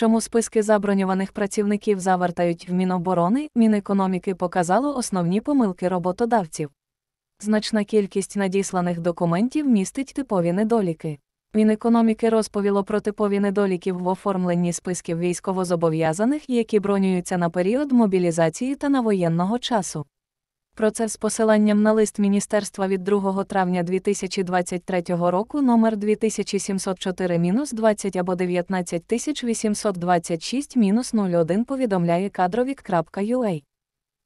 чому списки заброньованих працівників завертають в Міноборони, Мінекономіки показало основні помилки роботодавців. Значна кількість надісланих документів містить типові недоліки. Мінекономіки розповіло про типові недоліки в оформленні списків військовозобов'язаних, які бронюються на період мобілізації та на воєнного часу про це з посиланням на лист міністерства від 2 травня 2023 року номер 2704-20 або 19826-01 повідомляє кадровік.ua.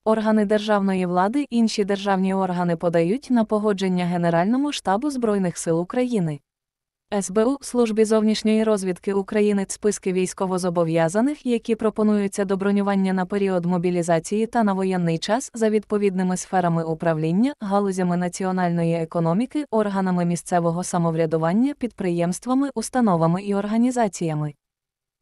Органи державної влади інші державні органи подають на погодження Генеральному штабу Збройних сил України. СБУ службі зовнішньої розвідки України списки військовозобов'язаних, які пропонуються до бронювання на період мобілізації та на воєнний час за відповідними сферами управління, галузями національної економіки, органами місцевого самоврядування, підприємствами, установами і організаціями.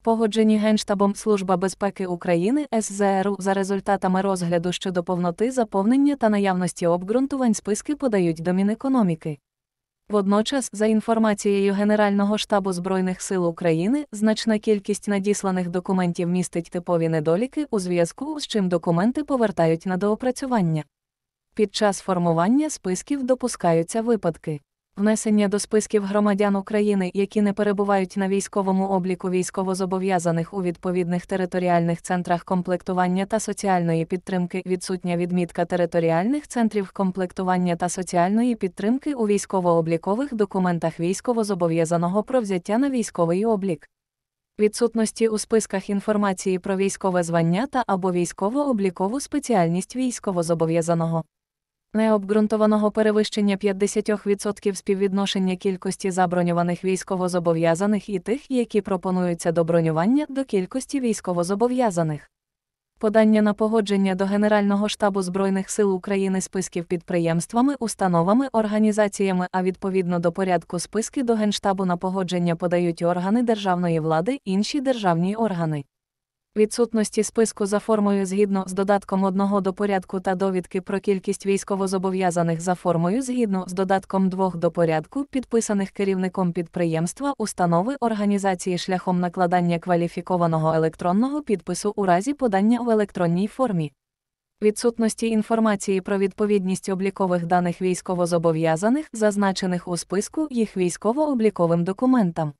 Погоджені Генштабом Служба безпеки України СЗРУ за результатами розгляду щодо повноти заповнення та наявності обґрунтувань списки подають до Мінекономіки. Водночас, за інформацією Генерального штабу Збройних сил України, значна кількість надісланих документів містить типові недоліки у зв'язку з чим документи повертають на доопрацювання. Під час формування списків допускаються випадки. Внесення до списків громадян України, які не перебувають на військовому обліку військовозобов'язаних у відповідних територіальних центрах комплектування та соціальної підтримки, відсутня відмітка територіальних центрів комплектування та соціальної підтримки у військово-облікових документах військовозобов'язаного про взяття на військовий облік. Відсутності у списках інформації про військове звання та або військово-облікову спеціальність військовозобов'язаного необґрунтованого перевищення 50% співвідношення кількості заброньованих військовозобов'язаних і тих, які пропонуються до бронювання до кількості військовозобов'язаних. Подання на погодження до Генерального штабу Збройних сил України списків підприємствами, установами, організаціями, а відповідно до порядку списки до Генштабу на погодження подають органи державної влади, інші державні органи відсутності списку за формою згідно з додатком 1 до порядку та довідки про кількість військовозобов'язаних за формою згідно з додатком 2 до порядку, підписаних керівником підприємства, установи організації шляхом накладання кваліфікованого електронного підпису у разі подання в електронній формі. Відсутності інформації про відповідність облікових даних військовозобов'язаних, зазначених у списку їх військово-обліковим документам.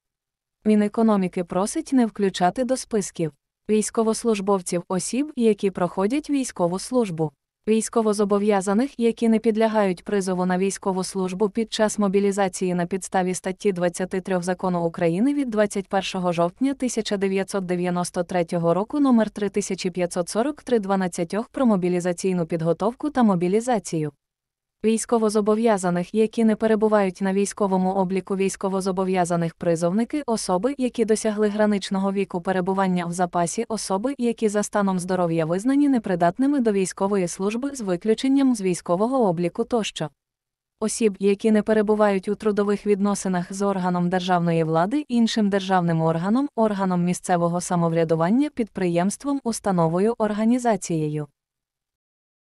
Мінекономіки просить не включати до списків військовослужбовців осіб, які проходять військову службу, військовозобов'язаних, які не підлягають призову на військову службу під час мобілізації на підставі статті 23 закону України від 21 жовтня 1993 року номер 3543 12 про мобілізаційну підготовку та мобілізацію. Військовозобов'язаних, які не перебувають на військовому обліку військовозобов'язаних призовники, особи, які досягли граничного віку перебування в запасі, особи, які за станом здоров'я визнані непридатними до військової служби з виключенням з військового обліку тощо. Осіб, які не перебувають у трудових відносинах з органом державної влади, іншим державним органом, органом місцевого самоврядування, підприємством, установою, організацією.